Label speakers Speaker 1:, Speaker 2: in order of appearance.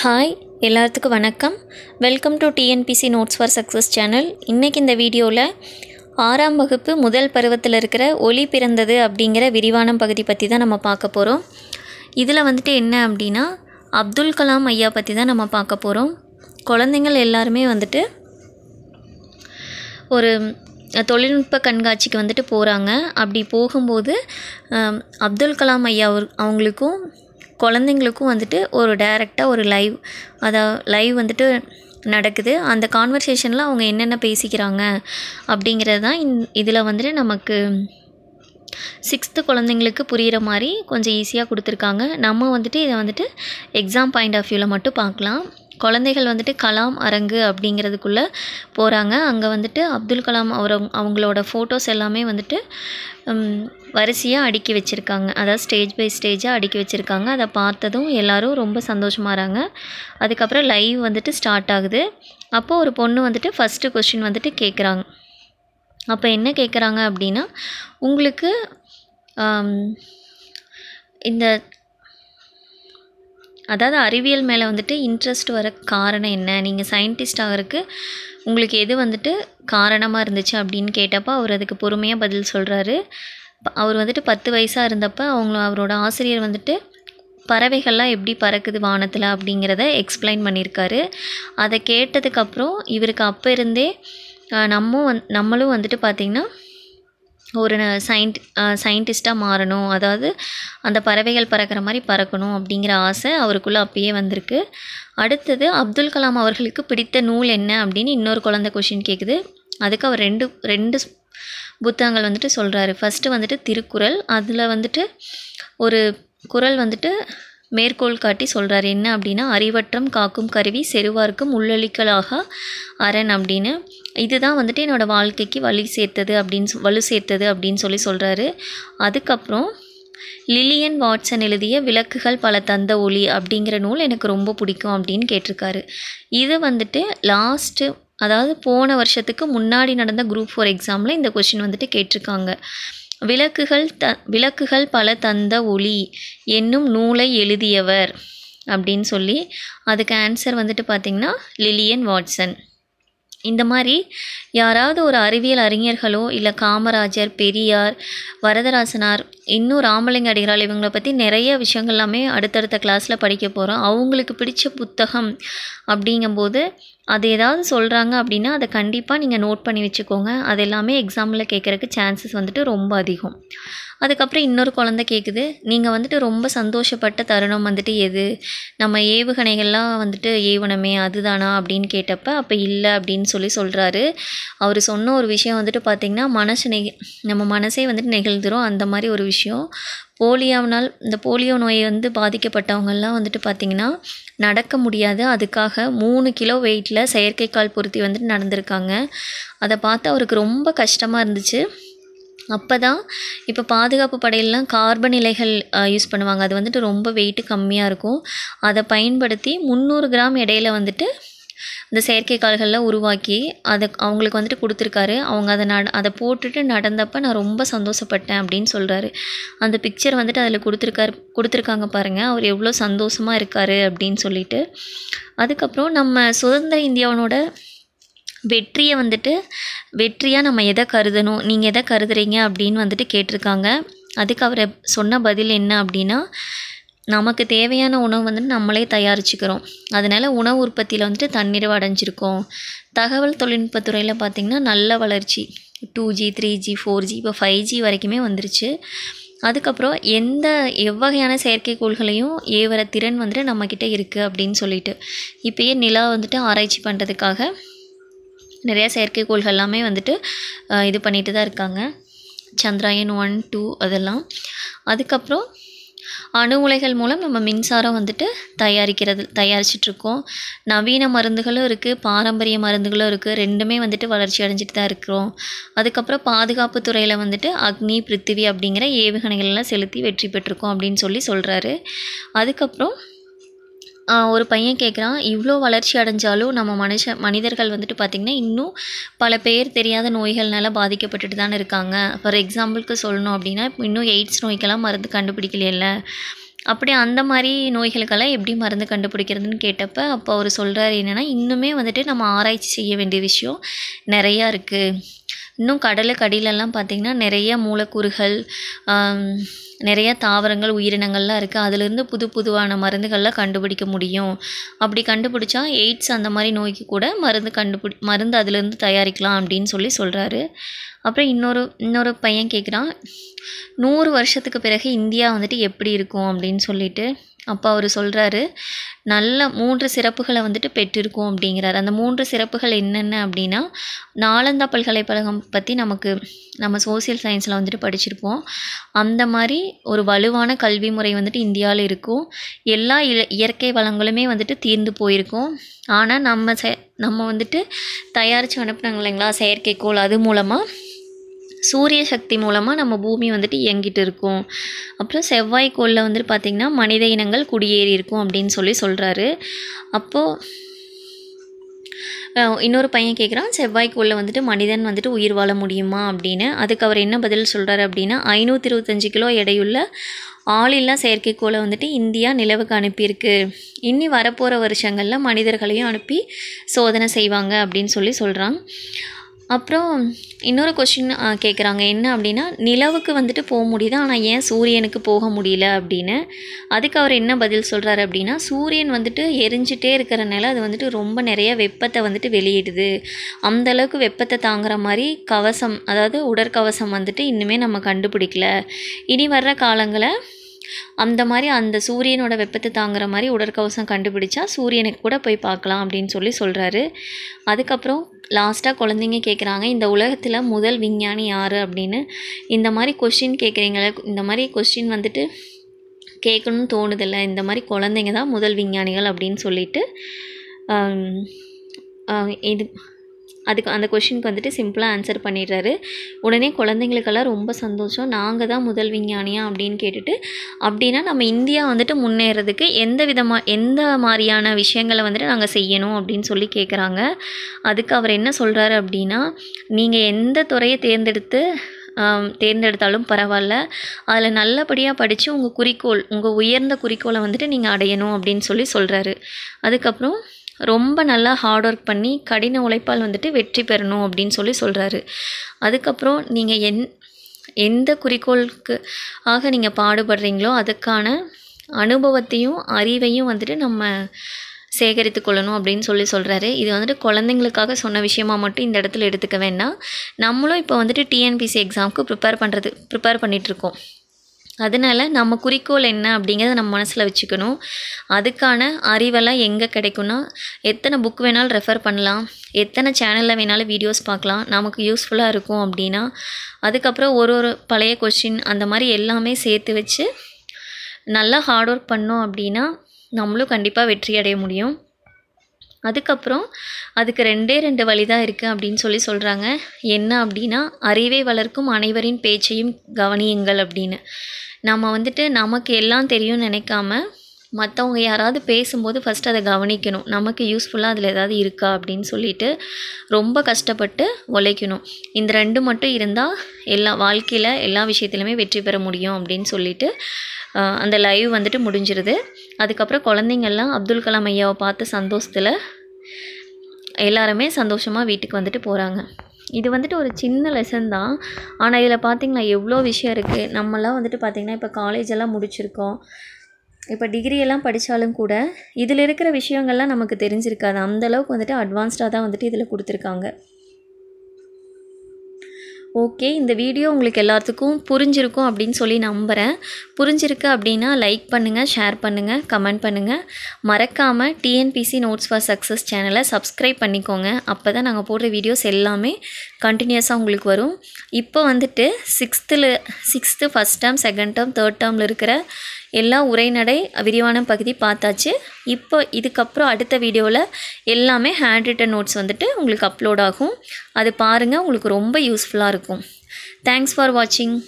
Speaker 1: hi எல்லாத்துக்கும் வணக்கம் welcome to TNPSC notes for success channel இன்றைக்கி இந்த வீடியோவில் ஆறாம் வகுப்பு முதல் பருவத்தில் இருக்கிற ஒளி பிறந்தது அப்படிங்கிற விரிவான பகுதி பற்றி தான் நம்ம பார்க்க போகிறோம் இதில் வந்துட்டு என்ன அப்படின்னா அப்துல் கலாம் ஐயா பற்றி தான் நம்ம பார்க்க போகிறோம் குழந்தைங்கள் எல்லாருமே வந்துட்டு ஒரு தொழில்நுட்ப கண்காட்சிக்கு வந்துட்டு போகிறாங்க அப்படி போகும்போது அப்துல் கலாம் ஐயா அவங்களுக்கும் குழந்தைங்களுக்கும் வந்துட்டு ஒரு டைரெக்டாக ஒரு லைவ் அதான் லைவ் வந்துட்டு நடக்குது அந்த கான்வர்சேஷனில் அவங்க என்னென்ன பேசிக்கிறாங்க அப்படிங்கிறது தான் இந் இதில் வந்துட்டு நமக்கு சிக்ஸ்த்து குழந்தைங்களுக்கு புரிகிற மாதிரி கொஞ்சம் ஈஸியாக கொடுத்துருக்காங்க நம்ம வந்துட்டு இதை வந்துட்டு எக்ஸாம் பாயிண்ட் ஆஃப் வியூவில் மட்டும் பார்க்கலாம் குழந்தைகள் வந்துட்டு கலாம் அரங்கு அப்படிங்கிறதுக்குள்ளே போகிறாங்க அங்கே வந்துட்டு அப்துல் கலாம் அவர் அவங்களோட ஃபோட்டோஸ் எல்லாமே வந்துட்டு வரிசையாக அடுக்கி வச்சுருக்காங்க அதாவது ஸ்டேஜ் பை ஸ்டேஜாக அடுக்கி வச்சுருக்காங்க அதை பார்த்ததும் எல்லோரும் ரொம்ப சந்தோஷமாகறாங்க அதுக்கப்புறம் லைவ் வந்துட்டு ஸ்டார்ட் ஆகுது அப்போது ஒரு பொண்ணு வந்துட்டு ஃபஸ்ட்டு கொஷின் வந்துட்டு கேட்குறாங்க அப்போ என்ன கேட்குறாங்க அப்படின்னா உங்களுக்கு இந்த அதாவது அறிவியல் மேலே வந்துட்டு இன்ட்ரெஸ்ட் வர காரணம் என்ன நீங்கள் சயின்டிஸ்ட் ஆகிறதுக்கு உங்களுக்கு எது வந்துட்டு காரணமாக இருந்துச்சு அப்படின்னு கேட்டப்போ அவர் அதுக்கு பொறுமையாக பதில் சொல்கிறாரு அவர் வந்துட்டு பத்து வயசாக இருந்தப்போ அவங்க அவரோட ஆசிரியர் வந்துட்டு பறவைகள்லாம் எப்படி பறக்குது வானத்தில் அப்படிங்கிறத எக்ஸ்பிளைன் பண்ணியிருக்காரு அதை கேட்டதுக்கப்புறம் இவருக்கு அப்போ இருந்தே நம்மும் வந் நம்மளும் வந்துட்டு பார்த்திங்கன்னா ஒரு சயின்ட் சயின்டிஸ்ட்டாக மாறணும் அதாவது அந்த பறவைகள் பறக்கிற மாதிரி பறக்கணும் அப்படிங்கிற ஆசை அவருக்குள்ளே அப்பயே வந்திருக்கு அடுத்தது அப்துல் கலாம் அவர்களுக்கு பிடித்த நூல் என்ன அப்படின்னு இன்னொரு குழந்த கொஷின் கேட்குது அதுக்கு அவர் ரெண்டு ரெண்டு புத்தகங்கள் வந்துட்டு சொல்கிறாரு ஃபஸ்ட்டு வந்துட்டு திருக்குறள் அதில் வந்துட்டு ஒரு குரல் வந்துட்டு மேற்கோள் காட்டி சொல்கிறார் என்ன அப்படின்னா அறிவற்றம் காக்கும் கருவி செருவார்க்கும் உள்ளளிக்கலாக அரண் அப்படின்னு இதுதான் வந்துட்டு என்னோடய வாழ்க்கைக்கு வலி சேர்த்தது அப்படின்னு வலு சேர்த்தது அப்படின்னு சொல்லி சொல்கிறாரு அதுக்கப்புறம் லிலியன் வாட்சன் எழுதிய விளக்குகள் பல தந்த ஒளி அப்படிங்கிற நூல் எனக்கு ரொம்ப பிடிக்கும் அப்படின்னு கேட்டிருக்காரு இது வந்துட்டு லாஸ்ட்டு அதாவது போன வருஷத்துக்கு முன்னாடி நடந்த குரூப் ஃபோர் எக்ஸாமில் இந்த கொஷின் வந்துட்டு கேட்டிருக்காங்க விளக்குகள் த விளக்குகள் பல தந்த ஒளி என்னும் நூலை எழுதியவர் அப்படின்னு சொல்லி அதுக்கு ஆன்சர் வந்துட்டு பார்த்திங்கன்னா லிலியன் வாட்சன் இந்த மாதிரி யாராவது ஒரு அறிவியல் அறிஞர்களோ இல்லை காமராஜர் பெரியார் வரதராசனார் இன்னும் ராமலிங்க அடிகிறாள் இவங்களை பற்றி நிறைய விஷயங்கள் எல்லாமே அடுத்தடுத்த கிளாஸில் படிக்க போகிறோம் அவங்களுக்கு பிடிச்ச புத்தகம் அப்படிங்கும்போது அது ஏதாவது சொல்கிறாங்க அப்படின்னா அதை கண்டிப்பாக நீங்கள் நோட் பண்ணி வச்சுக்கோங்க அது எல்லாமே எக்ஸாமில் கேட்குறக்கு சான்சஸ் வந்துட்டு ரொம்ப அதிகம் அதுக்கப்புறம் இன்னொரு குழந்த கேட்குது நீங்கள் வந்துட்டு ரொம்ப சந்தோஷப்பட்ட தருணம் வந்துட்டு எது நம்ம ஏவுகணைகள்லாம் வந்துட்டு ஏவனமே அதுதானா அப்படின்னு கேட்டப்ப அப்போ இல்லை அப்படின்னு சொல்லி சொல்கிறாரு அவர் சொன்ன ஒரு விஷயம் வந்துட்டு பார்த்திங்கன்னா மனசு நெ நம்ம மனசே வந்துட்டு நெகிழ்ந்துடும் அந்த மாதிரி ஒரு விஷயம் போலியோவினால் இந்த போலியோ நோயை வந்து பாதிக்கப்பட்டவங்கள்லாம் வந்துட்டு பார்த்திங்கன்னா நடக்க முடியாது அதுக்காக மூணு கிலோ வெயிட்டில் செயற்கைக்கால் பொருத்தி வந்துட்டு நடந்திருக்காங்க அதை பார்த்து அவருக்கு ரொம்ப கஷ்டமாக இருந்துச்சு அப்போ தான் இப்போ பாதுகாப்பு படையிலலாம் கார்பன் இலைகள் யூஸ் பண்ணுவாங்க அது வந்துட்டு ரொம்ப வெயிட்டு கம்மியாக இருக்கும் அதை பயன்படுத்தி முந்நூறு கிராம் இடையில வந்துட்டு செயற்கை செயற்கைக்கால்களில் உருவாக்கி அதை அவங்களுக்கு வந்துட்டு கொடுத்துருக்காரு அவங்க அதை நட அதை போட்டுட்டு நடந்தப்போ நான் ரொம்ப சந்தோஷப்பட்டேன் அப்படின்னு சொல்கிறாரு அந்த பிக்சர் வந்துட்டு அதில் கொடுத்துருக்காரு கொடுத்துருக்காங்க பாருங்கள் அவர் எவ்வளோ சந்தோஷமாக இருக்கார் அப்படின்னு சொல்லிட்டு அதுக்கப்புறம் நம்ம சுதந்திர இந்தியாவனோட வெற்றியை வந்துட்டு வெற்றியாக நம்ம எதை கருதணும் நீங்கள் எதை கருதுறீங்க அப்படின்னு வந்துட்டு கேட்டிருக்காங்க அதுக்கு அவரை சொன்ன பதில் என்ன அப்படின்னா நமக்கு தேவையான உணவு வந்துட்டு நம்மளே தயாரிச்சுக்கிறோம் அதனால் உணவு உற்பத்தியில் வந்துட்டு தன்னிறைவு அடைஞ்சிருக்கோம் தகவல் தொழில்நுட்பத்துறையில் பார்த்திங்கன்னா நல்ல வளர்ச்சி two G three G four G இப்போ ஃபைவ் ஜி வரைக்குமே வந்துருச்சு அதுக்கப்புறம் எந்த எவ்வகையான செயற்கைக்கோள்களையும் ஏவர திறன் வந்துட்டு நம்மக்கிட்ட இருக்குது அப்படின்னு சொல்லிட்டு இப்போயே நிலா வந்துட்டு ஆராய்ச்சி பண்ணுறதுக்காக நிறையா செயற்கைக்கோள்கள் எல்லாமே வந்துட்டு இது பண்ணிட்டு தான் இருக்காங்க சந்திராயன் ஒன் டூ அதெல்லாம் அதுக்கப்புறம் அணு உலைகள் மூலம் நம்ம மின்சாரம் வந்துட்டு தயாரிக்கிறது தயாரிச்சிட்ருக்கோம் நவீன மருந்துகளும் இருக்குது பாரம்பரிய மருந்துகளும் இருக்குது ரெண்டுமே வந்துட்டு வளர்ச்சி அடைஞ்சிட்டு தான் இருக்கிறோம் அதுக்கப்புறம் பாதுகாப்பு துறையில் வந்துட்டு அக்னி பிருத்திவி அப்படிங்கிற ஏவுகணைகள்லாம் செலுத்தி வெற்றி பெற்றிருக்கோம் அப்படின்னு சொல்லி சொல்கிறாரு அதுக்கப்புறம் ஒரு பையன் கேட்குறான் இவ்வளோ வளர்ச்சி அடைஞ்சாலும் நம்ம மனுஷ மனிதர்கள் வந்துட்டு பார்த்திங்கன்னா இன்னும் பல பேர் தெரியாத நோய்கள்னால பாதிக்கப்பட்டுட்டு தானே இருக்காங்க ஃபார் எக்ஸாம்பிளுக்கு சொல்லணும் அப்படின்னா இன்னும் எய்ட்ஸ் நோய்க்கெல்லாம் மருந்து கண்டுபிடிக்கலையில்ல அப்படி அந்த மாதிரி நோய்களுக்கெல்லாம் எப்படி மருந்து கண்டுபிடிக்கிறதுன்னு கேட்டப்போ அப்போ அவர் சொல்கிறார் என்னென்னா இன்னுமே வந்துட்டு நம்ம ஆராய்ச்சி செய்ய வேண்டிய விஷயம் நிறையா இருக்குது இன்னும் கடலுக்கு அடியிலலாம் பார்த்திங்கன்னா நிறைய மூலக்கூறுகள் நிறைய தாவரங்கள் உயிரினங்கள்லாம் இருக்குது அதுலேருந்து புது புதுவான மருந்துகள்லாம் கண்டுபிடிக்க முடியும் அப்படி கண்டுபிடிச்சா எய்ட்ஸ் அந்த மாதிரி நோய்க்கு கூட மருந்து கண்டுபிடி மருந்து அதுலேருந்து தயாரிக்கலாம் அப்படின்னு சொல்லி சொல்கிறாரு அப்புறம் இன்னொரு இன்னொரு பையன் கேட்குறான் நூறு வருஷத்துக்கு பிறகு இந்தியா வந்துட்டு எப்படி இருக்கும் அப்படின்னு சொல்லிட்டு அப்போ அவர் சொல்கிறாரு நல்ல மூன்று சிறப்புகளை வந்துட்டு பெற்றிருக்கோம் அப்படிங்கிறார் அந்த மூன்று சிறப்புகள் என்னென்ன அப்படின்னா நாலந்தா பல்கலைக்கழகம் பற்றி நமக்கு நம்ம சோசியல் சயின்ஸில் வந்துட்டு படிச்சிருப்போம் அந்த மாதிரி ஒரு வலுவான கல்வி முறை வந்துட்டு இந்தியாவில் இருக்கும் எல்லா இயற்கை வளங்களுமே வந்துட்டு தீர்ந்து போயிருக்கும் ஆனால் நம்ம ச நம்ம வந்துட்டு தயாரித்து அனுப்புனாங்க இல்லைங்களா செயற்கைக்கோள் அது மூலமாக சூரிய சக்தி மூலமாக நம்ம பூமி வந்துட்டு இயங்கிட்டு இருக்கும் அப்புறம் செவ்வாய்க்கோளில் வந்துட்டு பார்த்திங்கன்னா மனித இனங்கள் குடியேறி இருக்கும் அப்படின்னு சொல்லி சொல்கிறாரு அப்போது இன்னொரு பையன் கேட்குறான் செவ்வாய்க்கோளில் வந்துட்டு மனிதன் வந்துட்டு உயிர் வாழ முடியுமா அப்படின்னு அதுக்கு அவர் என்ன பதில் சொல்கிறாரு அப்படின்னா ஐநூற்றி இருபத்தஞ்சு கிலோ எடையுள்ள ஆளில்லா செயற்கைக்கோளை வந்துட்டு இந்தியா நிலவுக்கு அனுப்பியிருக்கு இனி வரப்போகிற வருஷங்களில் மனிதர்களையும் அனுப்பி சோதனை செய்வாங்க அப்படின்னு சொல்லி சொல்கிறான் அப்புறம் இன்னொரு கொஷின் கேட்குறாங்க என்ன அப்படின்னா நிலவுக்கு வந்துட்டு போக முடியுது ஆனால் ஏன் சூரியனுக்கு போக முடியல அப்படின்னு அதுக்கு அவர் என்ன பதில் சொல்கிறாரு அப்படின்னா சூரியன் வந்துட்டு எரிஞ்சிட்டே இருக்கிறனால அது வந்துட்டு ரொம்ப நிறைய வெப்பத்தை வந்துட்டு வெளியிடுது அந்தளவுக்கு வெப்பத்தை தாங்குற மாதிரி கவசம் அதாவது உடற்கவசம் வந்துட்டு இன்னுமே நம்ம கண்டுபிடிக்கல இனி வர்ற காலங்களை அந்த மாதிரி அந்த சூரியனோட வெப்பத்தை தாங்குற மாதிரி உடற்கவசம் கண்டுபிடிச்சா சூரியனுக்கு கூட போய் பார்க்கலாம் அப்படின்னு சொல்லி சொல்கிறாரு அதுக்கப்புறம் லாஸ்ட்டாக குழந்தைங்க கேட்குறாங்க இந்த உலகத்தில் முதல் விஞ்ஞானி யார் அப்படின்னு இந்த மாதிரி கொஷின் கேட்குறீங்களே இந்த மாதிரி கொஷின் வந்துட்டு கேட்கணும்னு தோணுதில்ல இந்த மாதிரி குழந்தைங்க தான் முதல் விஞ்ஞானிகள் அப்படின்னு சொல்லிட்டு இது அதுக்கு அந்த கொஷினுக்கு வந்துட்டு சிம்பிளாக ஆன்சர் பண்ணிடுறாரு உடனே குழந்தைங்களுக்கெல்லாம் ரொம்ப சந்தோஷம் நாங்கள் தான் முதல் விஞ்ஞானியா அப்படின்னு கேட்டுட்டு அப்படின்னா நம்ம இந்தியா வந்துட்டு முன்னேறதுக்கு எந்த விதமாக எந்த மாதிரியான விஷயங்களை வந்துட்டு நாங்கள் செய்யணும் அப்படின்னு சொல்லி கேட்குறாங்க அதுக்கு அவர் என்ன சொல்கிறாரு அப்படின்னா நீங்கள் எந்த துறையை தேர்ந்தெடுத்து தேர்ந்தெடுத்தாலும் பரவாயில்ல அதில் நல்லபடியாக படித்து உங்கள் குறிக்கோள் உங்கள் உயர்ந்த குறிக்கோளை வந்துட்டு நீங்கள் அடையணும் அப்படின்னு சொல்லி சொல்கிறாரு அதுக்கப்புறம் ரொம்ப நல்லா ஹார்ட் ஒர்க் பண்ணி கடின உழைப்பால் வந்துட்டு வெற்றி பெறணும் அப்படின்னு சொல்லி சொல்கிறாரு அதுக்கப்புறம் நீங்கள் என் எந்த குறிக்கோளுக்கு ஆக நீங்கள் பாடுபடுறீங்களோ அதுக்கான அனுபவத்தையும் அறிவையும் வந்துட்டு நம்ம சேகரித்து கொள்ளணும் அப்படின்னு சொல்லி சொல்கிறாரு இது வந்துட்டு குழந்தைங்களுக்காக சொன்ன விஷயமா மட்டும் இந்த இடத்துல எடுத்துக்க வேண்டாம் நம்மளும் இப்போ வந்துட்டு டிஎன்பிசி எக்ஸாமுக்கு ப்ரிப்பேர் பண்ணுறது ப்ரிப்பேர் பண்ணிகிட்ருக்கோம் அதனால் நம்ம குறிக்கோள் என்ன அப்படிங்கிறத நம்ம மனசில் வச்சுக்கணும் அதுக்கான அறிவெல்லாம் எங்கே கிடைக்கும்னா எத்தனை புக் வேணாலும் ரெஃபர் பண்ணலாம் எத்தனை சேனலில் வேணாலும் வீடியோஸ் பார்க்கலாம் நமக்கு யூஸ்ஃபுல்லாக இருக்கும் அப்படின்னா அதுக்கப்புறம் ஒரு ஒரு பழைய கொஷின் அந்த மாதிரி எல்லாமே சேர்த்து வச்சு நல்லா ஹார்ட் ஒர்க் பண்ணோம் அப்படின்னா நம்மளும் கண்டிப்பாக வெற்றி அடைய முடியும் அதுக்கப்புறம் அதுக்கு ரெண்டே ரெண்டு வழி தான் இருக்குது அப்படின்னு சொல்லி சொல்கிறாங்க என்ன அப்படின்னா அறிவை வளர்க்கும் அனைவரின் பேச்சையும் கவனியுங்கள் அப்படின்னு நம்ம வந்துட்டு நமக்கு எல்லாம் தெரியும்னு நினைக்காம மற்றவங்க யாராவது பேசும்போது ஃபஸ்ட் அதை கவனிக்கணும் நமக்கு யூஸ்ஃபுல்லாக அதில் ஏதாவது இருக்கா அப்படின்னு சொல்லிட்டு ரொம்ப கஷ்டப்பட்டு உழைக்கணும் இந்த ரெண்டு மட்டும் இருந்தால் எல்லா வாழ்க்கையில் எல்லா விஷயத்துலையுமே வெற்றி பெற முடியும் அப்படின்னு சொல்லிட்டு அந்த லைவ் வந்துட்டு முடிஞ்சிருது அதுக்கப்புறம் குழந்தைங்கள்லாம் அப்துல் கலாம் ஐயாவை பார்த்து சந்தோஷத்தில் எல்லாருமே சந்தோஷமாக வீட்டுக்கு வந்துட்டு போகிறாங்க இது வந்துட்டு ஒரு சின்ன லெசன் தான் ஆனால் இதில் பார்த்திங்கன்னா எவ்வளோ விஷயம் இருக்குது நம்மலாம் வந்துட்டு பார்த்திங்கன்னா இப்போ காலேஜ் எல்லாம் முடிச்சிருக்கோம் இப்போ டிகிரி எல்லாம் படித்தாலும் கூட இதில் இருக்கிற விஷயங்கள்லாம் நமக்கு தெரிஞ்சிருக்காது அந்தளவுக்கு வந்துட்டு அட்வான்ஸ்டாக தான் வந்துட்டு இதில் கொடுத்துருக்காங்க ஓகே இந்த வீடியோ உங்களுக்கு எல்லாத்துக்கும் புரிஞ்சிருக்கும் அப்படின்னு சொல்லி நம்புகிறேன் புரிஞ்சிருக்கு அப்படின்னா லைக் பண்ணுங்கள் ஷேர் பண்ணுங்கள் கமெண்ட் பண்ணுங்கள் மறக்காமல் டிஎன்பிசி நோட்ஸ் ஃபார் சக்ஸஸ் சேனலை சப்ஸ்கிரைப் பண்ணிக்கோங்க அப்போ தான் நாங்கள் போடுற வீடியோஸ் எல்லாமே கண்டினியூஸாக உங்களுக்கு வரும் இப்போ வந்துட்டு சிக்ஸ்த்தில் sixth first term second term third டேர்மில் இருக்கிற எல்லா உரைநடை விரிவான பகுதி பார்த்தாச்சு இப்போ இதுக்கப்புறம் அடுத்த வீடியோவில் எல்லாமே ஹேண்ட் ரிட்டன் நோட்ஸ் வந்துட்டு உங்களுக்கு அப்லோட் ஆகும் அது பாருங்கள் உங்களுக்கு ரொம்ப யூஸ்ஃபுல்லாக இருக்கும் தேங்க்ஸ் ஃபார் வாட்சிங்